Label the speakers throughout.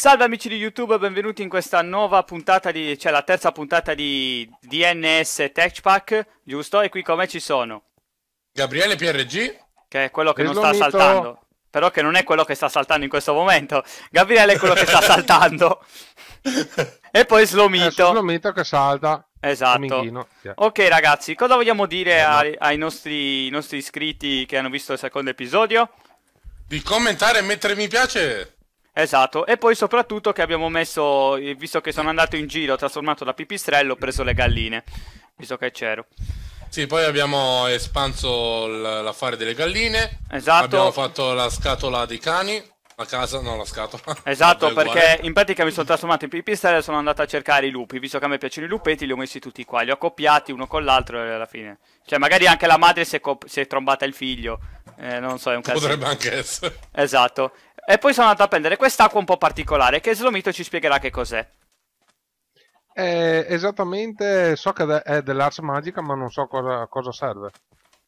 Speaker 1: Salve amici di YouTube, benvenuti in questa nuova puntata di, cioè la terza puntata di DNS Tech Pack, giusto? E qui come ci sono? Gabriele PRG, che è quello che non sta mito. saltando, però che non è quello che sta saltando in questo momento. Gabriele è quello che sta saltando.
Speaker 2: e poi Slomito. Eh, Slomito che salta. Esatto. Yeah.
Speaker 1: Ok ragazzi, cosa vogliamo dire yeah, ai, ai nostri, nostri iscritti che hanno visto il secondo episodio? Di commentare e mettere mi piace. Esatto, e poi soprattutto che abbiamo messo, eh, visto che sono andato in giro, ho trasformato da pipistrello, ho preso le galline,
Speaker 3: visto che c'ero. Sì, poi abbiamo espanso l'affare delle galline. Esatto. Abbiamo fatto la scatola dei cani. La casa, no, la scatola. Esatto, Vabbè, perché
Speaker 1: in pratica mi sono trasformato in pipistrello e sono andato a cercare i lupi. Visto che a me piacciono i lupetti, li ho messi tutti qua. Li ho accoppiati uno con l'altro e alla fine. Cioè, magari anche la madre si è, si è trombata il figlio. Eh, non so, è un caso. Potrebbe anche essere. Esatto. E poi sono andato a prendere quest'acqua un po' particolare, che Slomito ci spiegherà che cos'è.
Speaker 2: Eh, esattamente, so che è dell'Ars magica, ma non so cosa, cosa serve.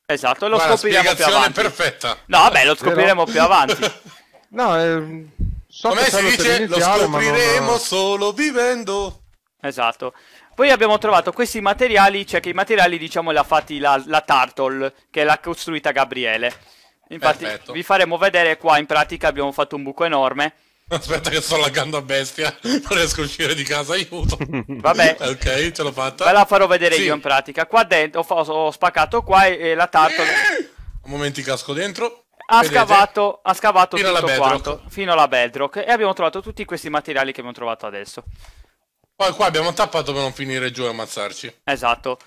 Speaker 2: Esatto, lo Guarda, scopriremo più avanti. perfetta. No, vabbè, lo scopriremo Però... più avanti. no, eh, so Come si dice, lo scopriremo non...
Speaker 1: solo vivendo. Esatto. Poi abbiamo trovato questi materiali, cioè che i materiali, diciamo, li ha fatti la, la Turtle, che l'ha costruita Gabriele. Infatti Perfetto. vi faremo vedere qua, in pratica abbiamo fatto un buco enorme. Aspetta che sto laggando a bestia, non riesco a uscire di casa, aiuto. Vabbè. ok, ce l'ho fatta. Ve la farò vedere sì. io in pratica. Qua dentro ho, ho spaccato qua e, e la tartola...
Speaker 3: Un momento, casco dentro. Ha Vedete? scavato, ha scavato fino tutto quanto,
Speaker 1: fino alla bedrock. E abbiamo trovato tutti questi materiali che abbiamo trovato adesso. Poi qua abbiamo tappato per non finire giù e ammazzarci. Esatto.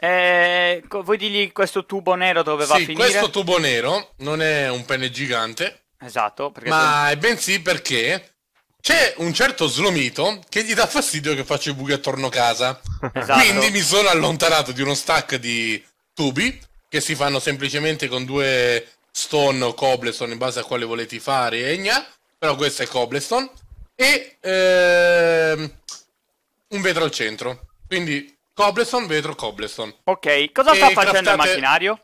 Speaker 1: Eh, voi digli questo tubo nero dove sì, va a finire? Questo tubo
Speaker 3: nero non è un pene gigante. Esatto. Ma tu... è bensì perché c'è un certo slomito che gli dà fastidio che faccio i buchi attorno a casa. Esatto. Quindi mi sono allontanato di uno stack di tubi che si fanno semplicemente con due stone o cobblestone in base a quale volete fare Egna, Però questo è cobblestone. E ehm, un vetro al centro. Quindi Cobblestone, vetro, cobblestone. Ok, cosa e sta facendo il macchinario?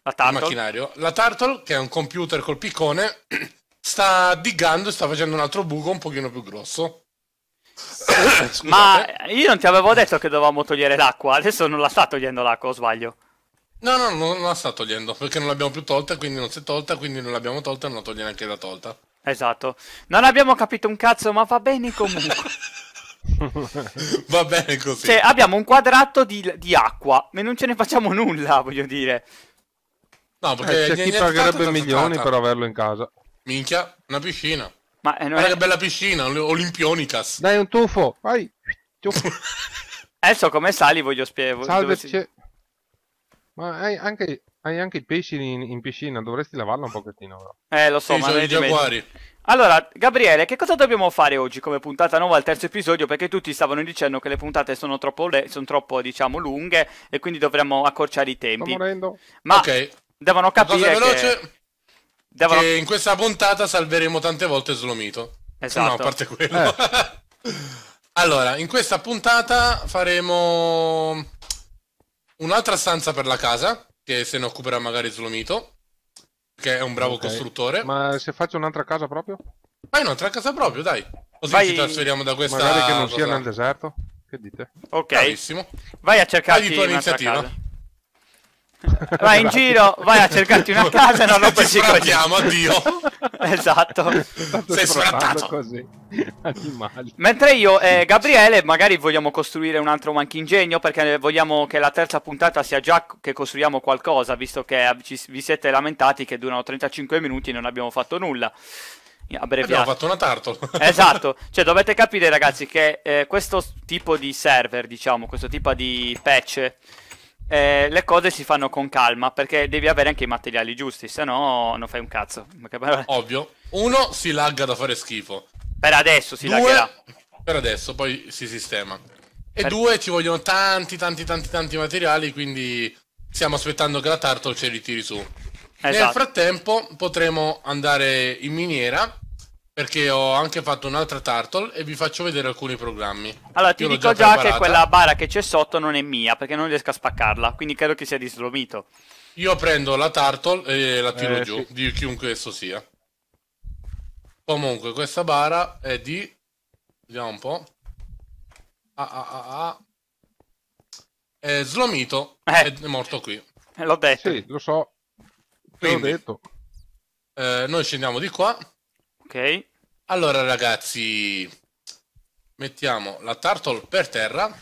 Speaker 3: La Turtle? Il macchinario. La Turtle, che è un computer col piccone, sta diggando e sta facendo un altro buco un pochino più grosso.
Speaker 1: Ma io non ti avevo detto che dovevamo togliere
Speaker 3: l'acqua, adesso non la sta togliendo l'acqua, o sbaglio? No, no, no, non la sta togliendo, perché non l'abbiamo più tolta, quindi non si è tolta, quindi non l'abbiamo tolta e non la toglie neanche la tolta. Esatto.
Speaker 1: Non abbiamo capito un cazzo, ma va bene comunque.
Speaker 3: Va bene così. Cioè, abbiamo
Speaker 1: un quadrato di, di acqua, ma non ce ne facciamo nulla, voglio dire. No, eh, perché eh, c'è chi
Speaker 2: pagherebbe milioni per averlo in casa.
Speaker 3: Minchia, una piscina. Ma eh, non che bella piscina, Olimpionitas. Dai un tuffo, vai. Adesso come sali
Speaker 1: voglio spiegare. Salve, dove...
Speaker 2: Ma hai anche, hai anche i pesci in, in, piscina, dovresti lavarlo un pochettino. Però. Eh, lo so, sì, ma sono i giaguari.
Speaker 1: Allora, Gabriele, che cosa dobbiamo fare oggi come puntata nuova al terzo episodio? Perché tutti stavano dicendo che le puntate sono troppo, le... sono troppo diciamo, lunghe e quindi dovremmo accorciare i tempi. morendo. Ma Ok, devono capire
Speaker 2: veloce, che...
Speaker 3: Devono... che... in questa puntata salveremo tante volte Slomito. Esatto. No, a parte quello. Eh. allora, in questa puntata faremo un'altra stanza per la casa, che se ne occuperà magari Slomito, che è un bravo okay. costruttore.
Speaker 2: Ma se faccio un'altra casa proprio? Fai un'altra casa proprio, dai. Così Vai... ci trasferiamo da questa... Magari che non cosa... sia nel deserto. Che dite? Ok. Bravissimo. Vai a cercare un'altra casa
Speaker 1: vai in giro, vai a cercarti una casa, e non romperci i coglioni. addio.
Speaker 2: esatto. Sei sfrattato. Così.
Speaker 1: Mentre io e Gabriele magari vogliamo costruire un altro manchinegno perché vogliamo che la terza puntata sia già che costruiamo qualcosa, visto che vi siete lamentati che durano 35 minuti e non abbiamo fatto nulla Abbiamo fatto
Speaker 3: una tartola.
Speaker 1: esatto, cioè dovete capire ragazzi che eh, questo tipo di server, diciamo, questo tipo di patch eh, le cose si fanno con calma perché devi avere anche i materiali giusti,
Speaker 3: se no non fai un cazzo. Ovvio. Uno, si lagga da fare schifo. Per adesso si due, laggerà. Per adesso, poi si sistema. E per... due, ci vogliono tanti, tanti, tanti, tanti materiali, quindi stiamo aspettando che la Turtle ce li tiri su. Esatto. Nel frattempo potremo andare in miniera perché ho anche fatto un'altra turtle e vi faccio vedere alcuni programmi. Allora, ti Io dico già, già che quella bara che c'è sotto non è
Speaker 1: mia, perché non riesco a spaccarla, quindi credo che sia di Slomito.
Speaker 3: Io prendo la Tartle e la tiro eh, giù, sì. di chiunque esso sia. Comunque, questa bara è di... Vediamo un po'. Ah, ah, ah, ah. È Slomito, eh. è morto qui. L'ho detto. Sì, lo
Speaker 2: so. Te l'ho detto.
Speaker 3: Eh, noi scendiamo di qua. Ok. Allora ragazzi, mettiamo la turtle per terra.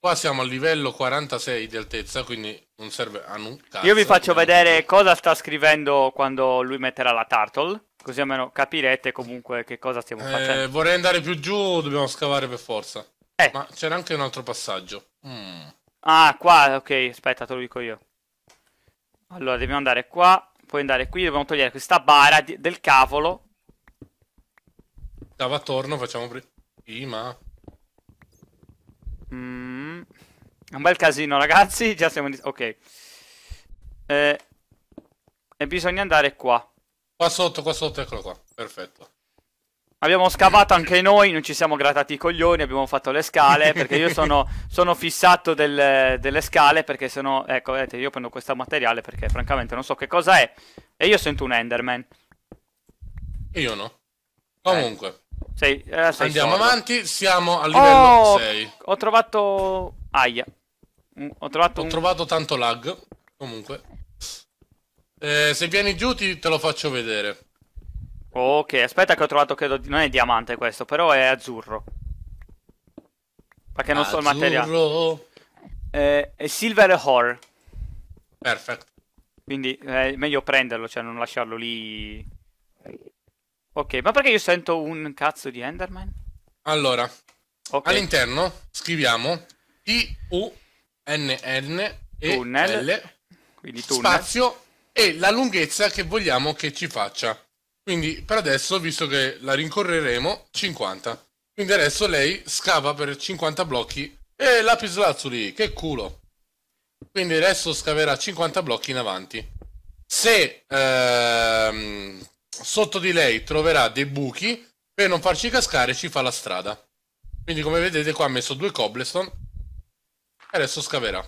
Speaker 3: Qua siamo al livello 46 di altezza, quindi non serve a nulla. Io vi faccio vedere
Speaker 1: cosa sta scrivendo quando lui metterà la turtle, così almeno capirete comunque che cosa stiamo eh, facendo. eh, Vorrei andare
Speaker 3: più giù, dobbiamo scavare per forza.
Speaker 1: Eh. Ma c'era anche un altro passaggio. Mm. Ah, qua, ok, aspetta, te lo dico io. Allora, dobbiamo andare qua, poi andare qui, dobbiamo togliere questa bara del cavolo
Speaker 3: Stava attorno, facciamo prima. Mm. Un
Speaker 1: bel casino, ragazzi. Già siamo. In... Ok. Eh... E bisogna andare qua.
Speaker 3: Qua sotto, qua sotto, eccolo qua. Perfetto.
Speaker 1: Abbiamo scavato anche noi, non ci siamo gratati i coglioni, abbiamo fatto le scale, perché io sono, sono fissato del, delle scale, perché sennò, ecco, vedete, io prendo questo materiale perché francamente non so che cosa è, e io sento un Enderman. Io no. Comunque, eh. Sei,
Speaker 3: eh, sei Andiamo sordo. avanti, siamo al livello oh, 6. Ho trovato... Aia. Mm, ho trovato, ho un... trovato tanto lag, comunque. Eh, se vieni
Speaker 1: giù ti, te lo faccio vedere. Ok, aspetta che ho trovato, credo, non è diamante questo, però è azzurro. Perché non azzurro. so il materiale. Eh, è silver ore. Perfetto. Quindi è eh, meglio prenderlo, cioè non lasciarlo lì Ok, ma perché io sento un cazzo di Enderman?
Speaker 3: Allora, okay. all'interno scriviamo I-U-N-N e tunnel, L, quindi tunnel. spazio e la lunghezza che vogliamo che ci faccia. Quindi per adesso, visto che la rincorreremo, 50. Quindi adesso lei scava per 50 blocchi e lapislazzuli, che culo. Quindi adesso scaverà 50 blocchi in avanti. Se ehm, sotto di lei troverà dei buchi per non farci cascare ci fa la strada quindi come vedete qua ha messo due cobblestone e adesso scaverà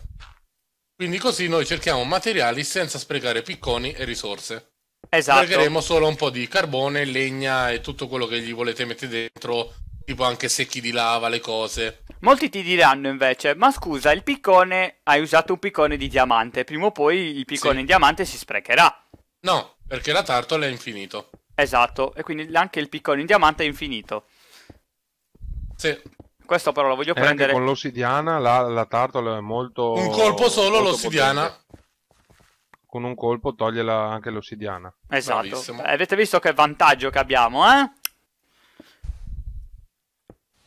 Speaker 3: quindi così noi cerchiamo materiali senza sprecare picconi e risorse esatto Sprecheremo solo un po' di carbone, legna e tutto quello che gli volete mettere dentro tipo anche secchi di lava, le cose Molti ti diranno invece, ma scusa, il
Speaker 1: piccone, hai usato un piccone di diamante, prima o poi il piccone sì. in diamante si sprecherà. No, perché la Tartola è infinito. Esatto, e quindi anche il piccone in diamante è infinito. Sì. Questo però lo voglio eh, e prendere. con
Speaker 2: l'ossidiana la, la, Tartola è molto. Un colpo solo l'ossidiana. Con un colpo toglie la, anche l'ossidiana. Esatto. Bravissimo.
Speaker 1: Eh, avete visto che vantaggio che abbiamo, eh?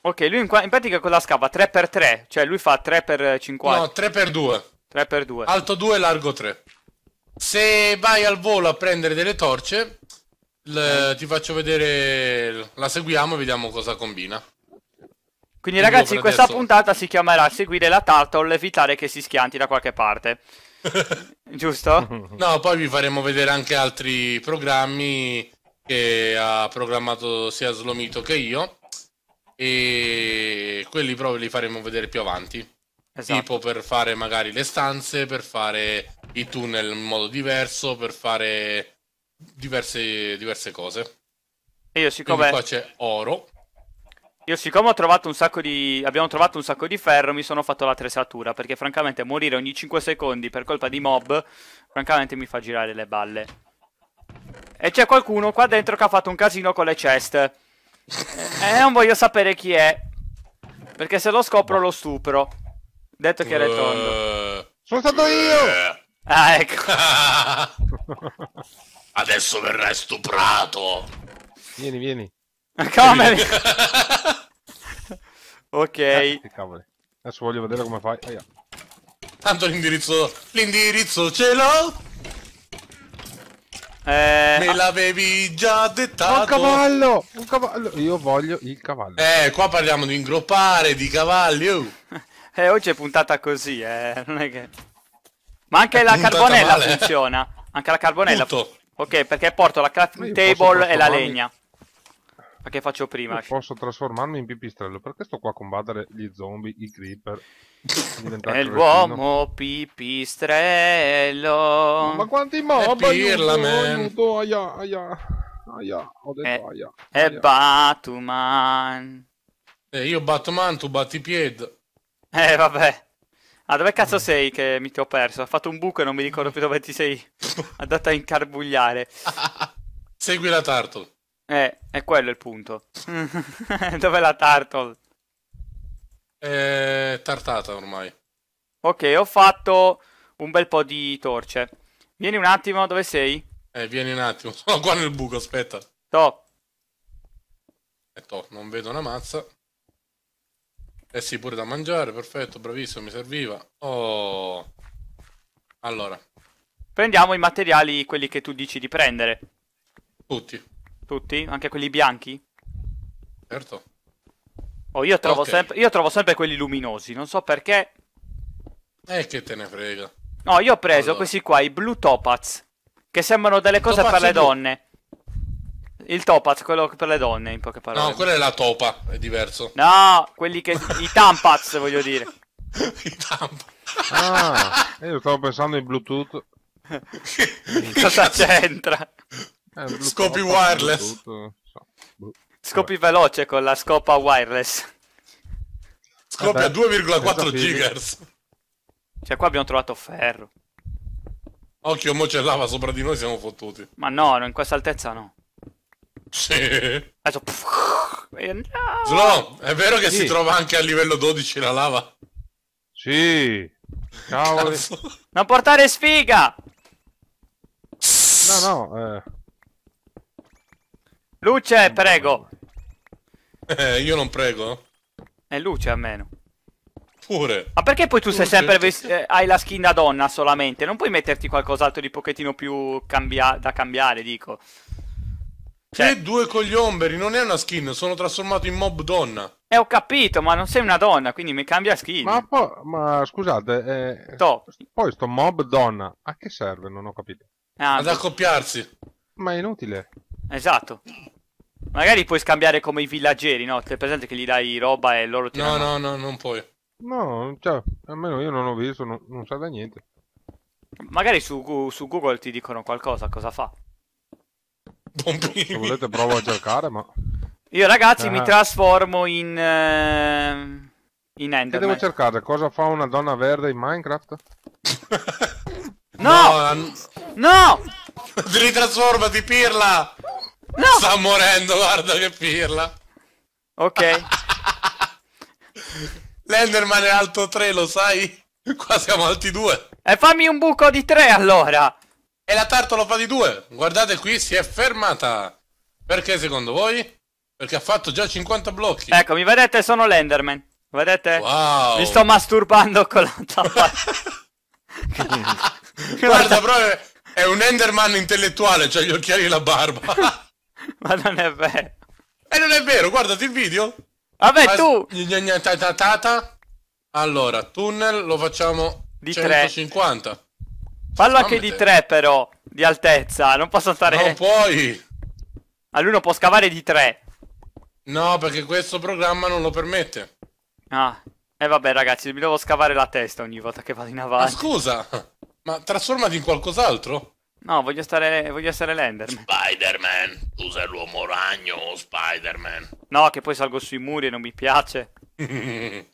Speaker 1: Ok, lui in, in pratica cosa scava? 3x3, cioè lui fa 3x50. No,
Speaker 3: 3x2. 3x2. Alto 2, largo 3. Se vai al volo a prendere delle torce, le, ti faccio vedere, la seguiamo e vediamo cosa combina.
Speaker 1: Quindi Dico ragazzi, questa adesso. puntata si chiamerà Seguire la Turtle, evitare
Speaker 3: che si schianti da qualche parte. Giusto? No, poi vi faremo vedere anche altri programmi che ha programmato sia Slomito che io. E quelli proprio li faremo vedere più avanti. Esatto. Tipo per fare magari le stanze, per fare i tunnel in modo diverso, per fare diverse, diverse cose. E io siccome... Quindi qua c'è oro.
Speaker 1: Io siccome ho trovato un sacco di... abbiamo trovato un sacco di ferro, mi sono fatto la tresatura, perché francamente morire ogni 5 secondi per colpa di mob, francamente mi fa girare le balle. E c'è qualcuno qua dentro che ha fatto un casino con le chest. E eh, non voglio sapere chi è, perché se lo scopro lo stupro. Detto che era tondo. Eh. Sono stato io! Eh. Ah,
Speaker 2: ecco.
Speaker 3: Adesso verrai stuprato.
Speaker 2: Vieni, vieni. Come?
Speaker 3: ok. Eh,
Speaker 2: Adesso voglio vedere come fai. Oh,
Speaker 3: Tanto l'indirizzo... L'indirizzo ce l'ho! Eh, Me l'avevi già dettato. Un cavallo,
Speaker 2: un cavallo. Io voglio il cavallo.
Speaker 3: Eh, qua parliamo di ingroppare, di cavalli. Oh. Eh, oggi è puntata così,
Speaker 1: eh. Non è che... Ma anche è la carbonella male. funziona. Anche la carbonella. Punto. Ok, perché porto la crafting table e la legna. Ma che faccio prima?
Speaker 2: posso trasformarmi in pipistrello. Perché sto qua a combattere gli zombie, i creeper? È l'uomo
Speaker 1: pipistrello. Ma quanti mob? Pirla,
Speaker 2: aiuto, aiuto, aia, aia.
Speaker 3: Aia, ho detto eh, è, aia. È Batman. E eh, io Batman, tu batti piede. Eh, vabbè. Ah, dove
Speaker 1: cazzo sei che mi ti ho perso? Ha fatto un buco e non mi ricordo più dove ti sei andata a incarbugliare.
Speaker 3: Segui la Tartle. Eh, è quello il punto.
Speaker 4: Dov'è
Speaker 3: la Tartle? È tartata ormai.
Speaker 1: Ok, ho fatto un bel po' di torce. Vieni un attimo, dove sei? Eh,
Speaker 3: vieni un attimo. Sono qua nel buco, aspetta. Top. E eh, to, non vedo una mazza. Eh sì, pure da mangiare, perfetto, bravissimo, mi serviva. Oh. Allora. Prendiamo i materiali, quelli che tu dici di
Speaker 1: prendere. Tutti. Tutti? Anche quelli bianchi? Certo. Oh, io trovo, okay. sempre, io trovo sempre quelli luminosi, non so perché. Eh, che te ne frega. No, io ho preso allora. questi qua, i Blue Topaz, che sembrano delle cose Topaz per le blu. donne. Il topaz, quello per le donne, in poche parole. No, quella è la topa, è diverso. No, quelli che. I tampaz, voglio dire. I
Speaker 2: tampaz. Ah, io stavo pensando in Bluetooth. Cosa c'entra? Eh, Scopi wireless.
Speaker 1: Scopi veloce con la scopa
Speaker 3: wireless.
Speaker 1: Scopi eh a 2,4 gigahertz.
Speaker 3: Cioè qua abbiamo trovato ferro. Occhio, mo c'è lava sopra di noi, siamo fottuti.
Speaker 1: Ma no, in questa altezza no. Sì. Adesso, pff, no.
Speaker 3: Slow, è vero che sì. si trova anche a livello 12 la lava? Sì. Cavoli. Cazzo. Non portare sfiga!
Speaker 1: No, no. Eh. Luce, prego. Eh, io non prego. È luce almeno. Pure. Ma perché poi tu Pure. sei sempre eh, hai la skin da donna solamente? Non puoi metterti qualcos'altro di pochettino più cambia da cambiare,
Speaker 2: dico.
Speaker 3: Cioè... E due omberi, non è una skin, sono trasformato in mob
Speaker 1: donna. Eh, ho capito, ma non sei una donna, quindi mi cambia skin. Ma,
Speaker 2: ma scusate, eh, Top. poi sto mob donna, a che serve? Non ho capito. Ah, Ad accoppiarsi. Ma è inutile.
Speaker 1: Esatto. Magari puoi scambiare come i villaggeri, no? Ti presente che gli dai roba e loro ti No, no, no, non puoi.
Speaker 2: No, cioè, almeno io non ho visto, non, non sa da niente.
Speaker 1: Magari su, su Google ti dicono qualcosa, cosa fa
Speaker 2: pompini. Se volete provo a cercare, ma... Io ragazzi eh. mi
Speaker 1: trasformo in... Uh, in Enderman. Che devo
Speaker 2: cercare? Cosa fa una donna verde in Minecraft?
Speaker 3: no! No! Ti Ritrasformati, pirla! No! Sta morendo, guarda che pirla! Ok. L'Enderman è alto 3, lo sai? Qua siamo alti 2. E fammi un buco di 3 allora! E la Tartalo fa di due. Guardate qui, si è fermata. Perché secondo voi? Perché ha fatto già 50 blocchi. Ecco, mi vedete, sono l'Enderman. Vedete? Wow. Mi sto
Speaker 1: masturbando con la tappa.
Speaker 3: Guarda, proprio è un Enderman intellettuale, cioè gli occhiali e la barba. Ma non è vero. E eh, non è vero, guardati il video. Vabbè, Ma... tu. Allora, tunnel lo facciamo di 150. Tre. Fallo anche di 3 però, di altezza, non posso
Speaker 1: stare... Non puoi! All'uno può scavare di 3. No, perché questo programma non lo permette. Ah, e eh vabbè ragazzi, mi devo scavare la testa ogni volta che vado in avanti. Ma scusa, ma trasformati in qualcos'altro? No, voglio stare, voglio essere l'Enderman.
Speaker 3: Spider-Man, tu sei l'uomo ragno, Spider-Man.
Speaker 1: No, che poi salgo sui muri e non mi piace.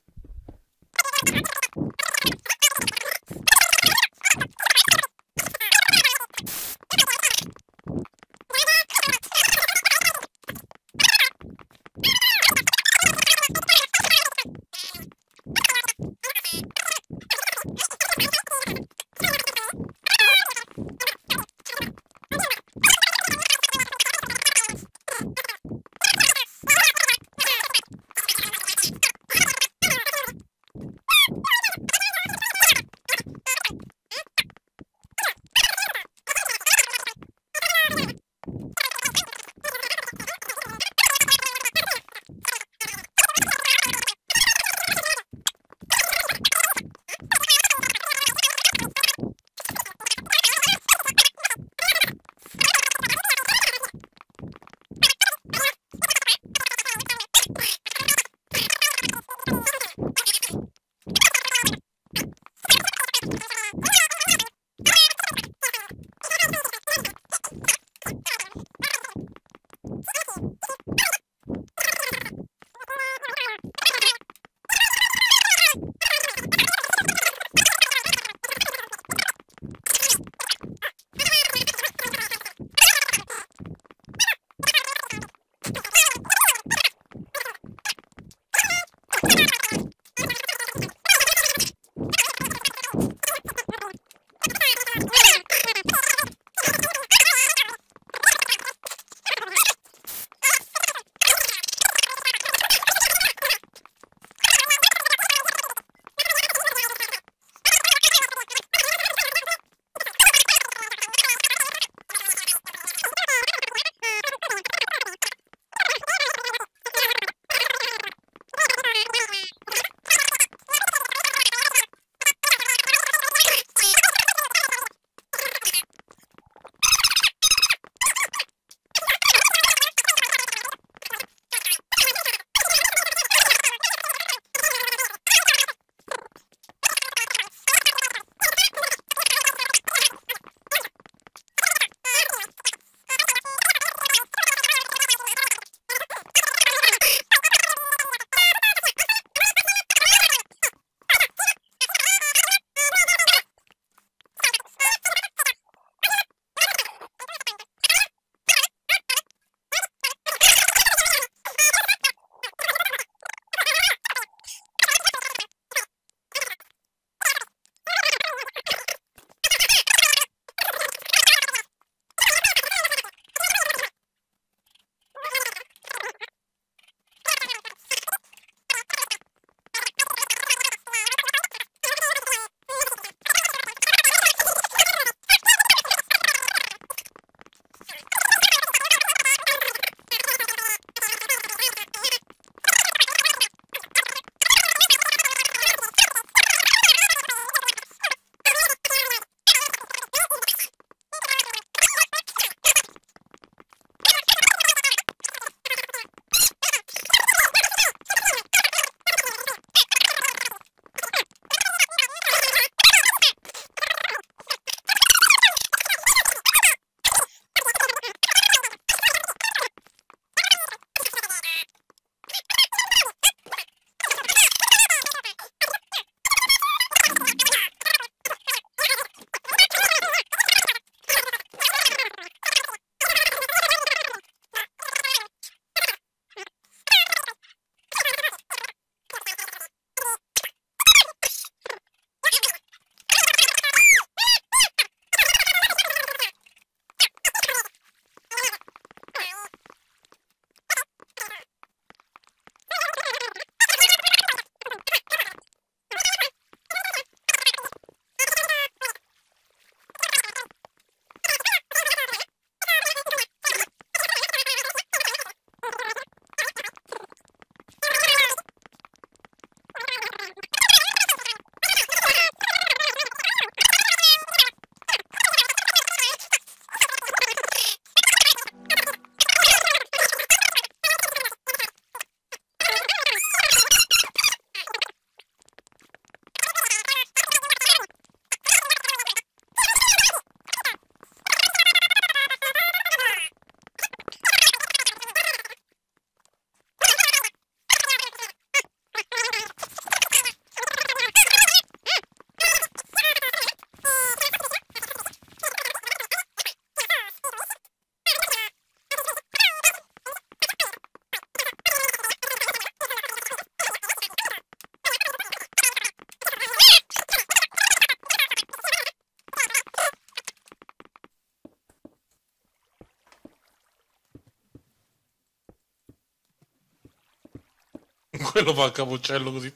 Speaker 3: quello fa il capuccello così.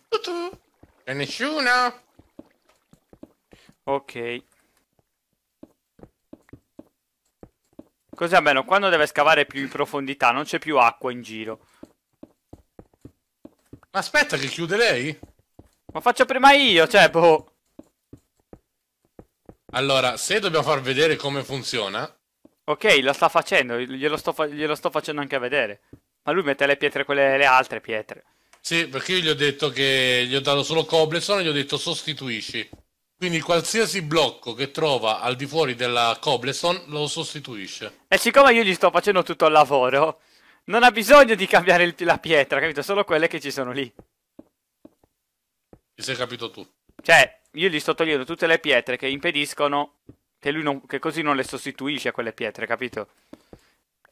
Speaker 3: E nessuno? Ok.
Speaker 1: Così almeno quando deve scavare più in profondità non c'è più acqua in giro.
Speaker 3: Aspetta che chiude lei? Ma faccio prima io, cioè boh. Allora, se dobbiamo far vedere come funziona... Ok, lo sta
Speaker 1: facendo, glielo sto, fa glielo sto facendo anche vedere. Ma lui mette le pietre, quelle le altre pietre.
Speaker 3: Sì, perché io gli ho detto che gli ho dato solo Cobleson e gli ho detto sostituisci. Quindi qualsiasi blocco che trova al di fuori della Cobleson lo sostituisce.
Speaker 4: E
Speaker 1: siccome io gli sto facendo tutto il lavoro, non ha bisogno di cambiare il, la pietra, capito? Solo quelle che ci sono lì.
Speaker 3: Ti sei capito tu.
Speaker 1: Cioè, io gli sto togliendo tutte le pietre che impediscono che lui non, che così non le sostituisce a quelle pietre, capito?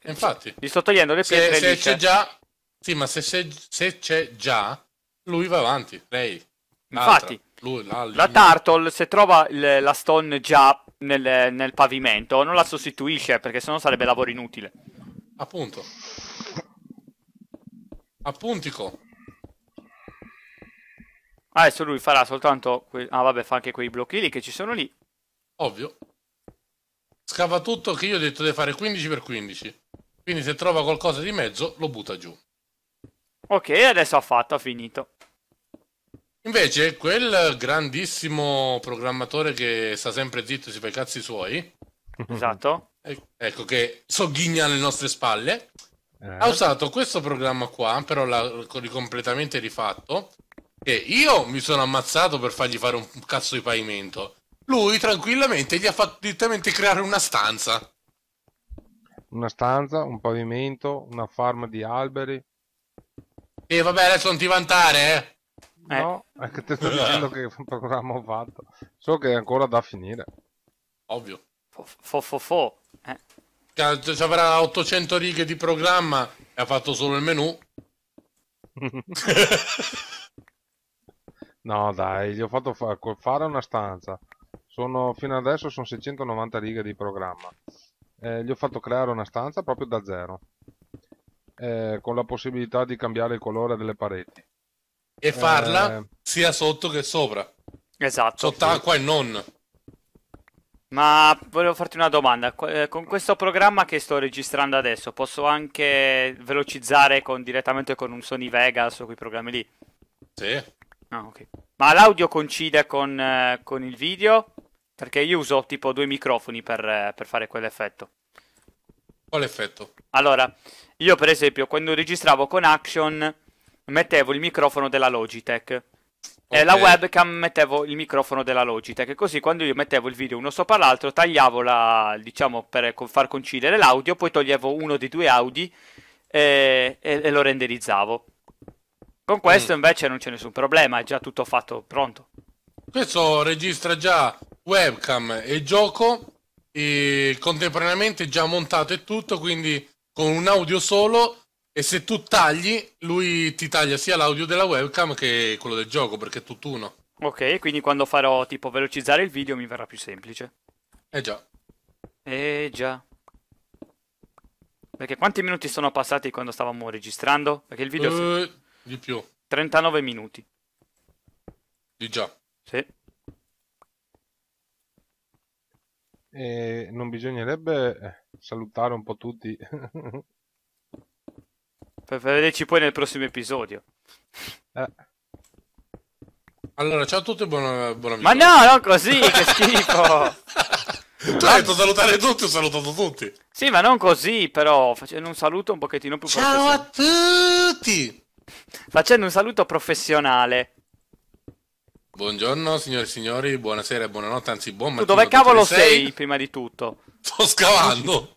Speaker 3: Infatti. Gli sto togliendo le pietre. Se, se c'è cioè. già, sì, ma se, se, se c'è già, lui va avanti, lei. Infatti, lui, la, la Turtle se
Speaker 1: trova il, la stone già nel, nel, pavimento non la sostituisce perché sennò sarebbe lavoro inutile.
Speaker 3: Appunto. Appuntico.
Speaker 1: Ah, adesso lui farà soltanto... Que... Ah vabbè, fa anche quei blocchi
Speaker 3: lì che ci sono lì. Ovvio. Scava tutto che io ho detto di fare 15 per 15. Quindi se trova qualcosa di mezzo lo butta giù. Ok, adesso ha fatto, ha finito. Invece, quel grandissimo programmatore che sta sempre zitto e si fa i cazzi suoi. Esatto. Ecco che sogghigna alle nostre spalle. Eh. Ha usato questo programma qua, però l'ha completamente rifatto. E io mi sono ammazzato per fargli fare un cazzo di pavimento. Lui tranquillamente gli ha fatto direttamente creare una stanza.
Speaker 2: Una stanza, un pavimento, una farma di alberi. E eh, vabbè, adesso non ti vantare, eh. eh? No, è che ti sto dicendo che un programma ho fatto. So che è ancora da finire.
Speaker 3: Ovvio. Fo fo fo eh. Cioè, ci avrà 800 righe di programma e ha fatto solo il menu.
Speaker 2: no, dai, gli ho fatto fa fare una stanza. Sono, fino adesso sono 690 righe di programma. Eh, gli ho fatto creare una stanza proprio da zero eh, con la possibilità di cambiare il colore delle pareti.
Speaker 3: E farla eh... sia sotto che sopra. Esatto. Sott'acqua sì. e non.
Speaker 1: Ma volevo farti una domanda. Eh, con questo programma che sto registrando adesso, posso anche velocizzare con, direttamente con un Sony Vegas o quei programmi lì?
Speaker 3: Sì. Ah, okay.
Speaker 1: Ma l'audio coincide con, eh, con, il video? Perché io uso tipo due microfoni per, eh, per fare quell'effetto. Quale effetto? Allora, io per esempio quando registravo con Action mettevo il microfono della Logitech. Okay. E la webcam mettevo il microfono della Logitech, così quando io mettevo il video uno sopra l'altro tagliavo la, diciamo, per far coincidere l'audio, poi toglievo uno dei due audi e, e, e lo renderizzavo. Con questo mm. invece non c'è nessun problema, è già tutto fatto pronto.
Speaker 3: Questo registra già webcam e gioco e contemporaneamente già montato e tutto, quindi con un audio solo e se tu tagli, lui ti taglia sia l'audio della webcam che quello del gioco perché è tutt'uno.
Speaker 1: Ok, quindi quando farò tipo velocizzare il video mi verrà più semplice. Eh già. Eh già. Perché quanti minuti sono passati quando stavamo registrando? Perché il video...
Speaker 3: Uh, di più.
Speaker 1: 39 minuti. Di già. Sì.
Speaker 2: e non bisognerebbe eh, salutare un po' tutti.
Speaker 1: per vederci poi nel prossimo episodio.
Speaker 2: Eh.
Speaker 3: Allora, ciao a tutti e buona, buona
Speaker 1: Ma no, non così, che schifo!
Speaker 3: tu hai detto salutare tutti, ho salutato tutti.
Speaker 1: Sì, ma non così, però, facendo un saluto un pochettino più Ciao a
Speaker 3: tutti!
Speaker 1: Facendo un saluto professionale.
Speaker 3: Buongiorno signori e signori, buonasera e buonanotte, anzi buon mattino. Tu dove cavolo sei? sei prima di tutto? Sto scavando.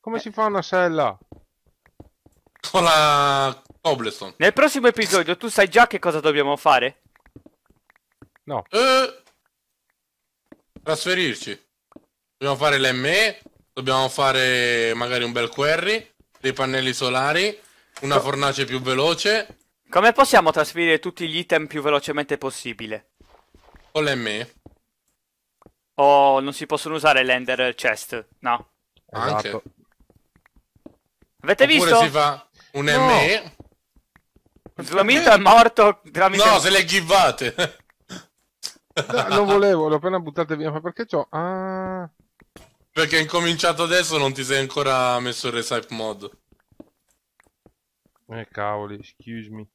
Speaker 2: Come si fa una sella?
Speaker 3: Con la cobblestone.
Speaker 2: Nel prossimo
Speaker 1: episodio
Speaker 3: tu sai già che cosa dobbiamo fare? No. Eh, trasferirci. Dobbiamo fare l'ME, dobbiamo fare magari un bel query, dei pannelli solari, una fornace più veloce come possiamo trasferire tutti gli item più velocemente possibile? Con l'ME.
Speaker 1: O non si possono usare l'ender chest, no. Anche. Esatto.
Speaker 3: Avete Oppure visto? si fa
Speaker 1: un no. ME.
Speaker 3: Slomito
Speaker 2: è morto tramite... No, se le
Speaker 3: givate.
Speaker 2: no, lo volevo, l'ho appena buttato via, ma perché c'ho... Ah...
Speaker 3: Perché hai incominciato adesso non ti sei ancora messo il recipe mod. Eh cavoli, excuse me.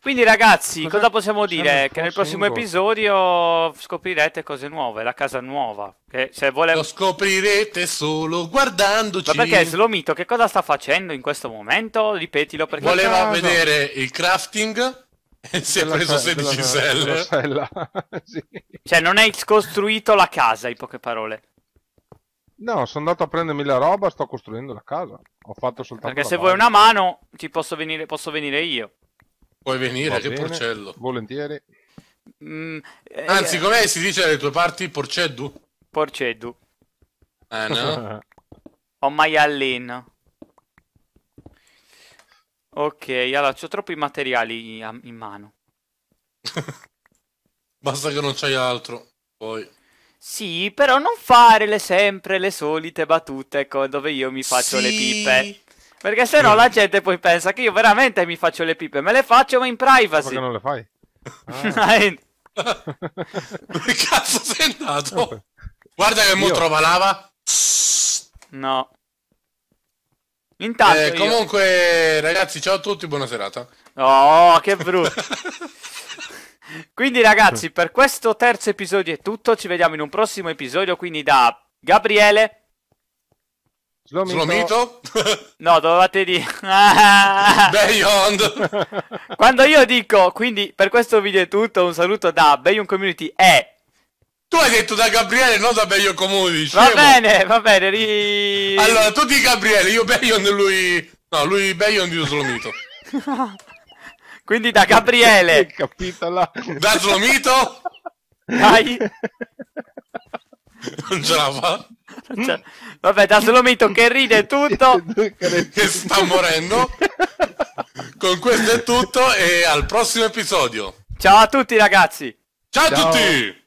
Speaker 1: Quindi ragazzi, cosa, cosa possiamo dire? Che nel prossimo episodio scoprirete cose nuove, la casa nuova. Che se vole... Lo scoprirete solo guardandoci. Ma perché Slomito che cosa sta facendo in questo momento? Ripetilo perché... Voleva no, vedere il crafting e si è preso 16 selle. Sella. sì. Cioè non hai scostruito la casa, in poche parole.
Speaker 2: No, sono andato a prendermi la roba, sto costruendo la casa. Ho fatto soltanto... Perché se vuoi una
Speaker 1: mano, ci posso venire, posso venire io.
Speaker 2: Puoi venire, Va che bene, porcello. Volentieri. Mm, eh, Anzi, eh, come si dice
Speaker 3: alle tue parti? Porceddu? Porceddu. Eh, no? Ho
Speaker 1: maiallino. Ok, allora, ho troppi materiali in mano.
Speaker 3: Basta che non c'hai altro, poi.
Speaker 1: Sì, però non fare le sempre le solite battute ecco, dove io mi faccio sì. le pipe. Perché se no la gente poi pensa che io veramente mi faccio le pipe. Me le faccio ma in privacy. Ma Perché non le fai?
Speaker 4: Ah. Dove cazzo
Speaker 1: sei andato? Guarda che io. mo trova lava.
Speaker 3: No. Eh, Intanto eh, comunque io... ragazzi ciao a tutti, buona serata.
Speaker 1: Oh, che brutto. quindi ragazzi, per questo terzo episodio è tutto, ci vediamo in un prossimo episodio, quindi da Gabriele Slomito? Slomito? no, dovevate dire... Beyond! Quando io dico, quindi per questo video è tutto, un saluto da Beyond Community e...
Speaker 3: Tu hai detto da Gabriele, non da Beyond Community. Va bene, va bene. Ri... Allora, tu di Gabriele, io Beyond e lui... No, lui Beyond, io Slomito. quindi da Gabriele. Capitola. Da Slomito?
Speaker 4: Dai.
Speaker 1: non ce la fa. Cioè, vabbè, da Slomito che
Speaker 3: ride tutto, che sta morendo. Con questo è tutto e al prossimo episodio. Ciao a tutti ragazzi. Ciao, Ciao. a tutti.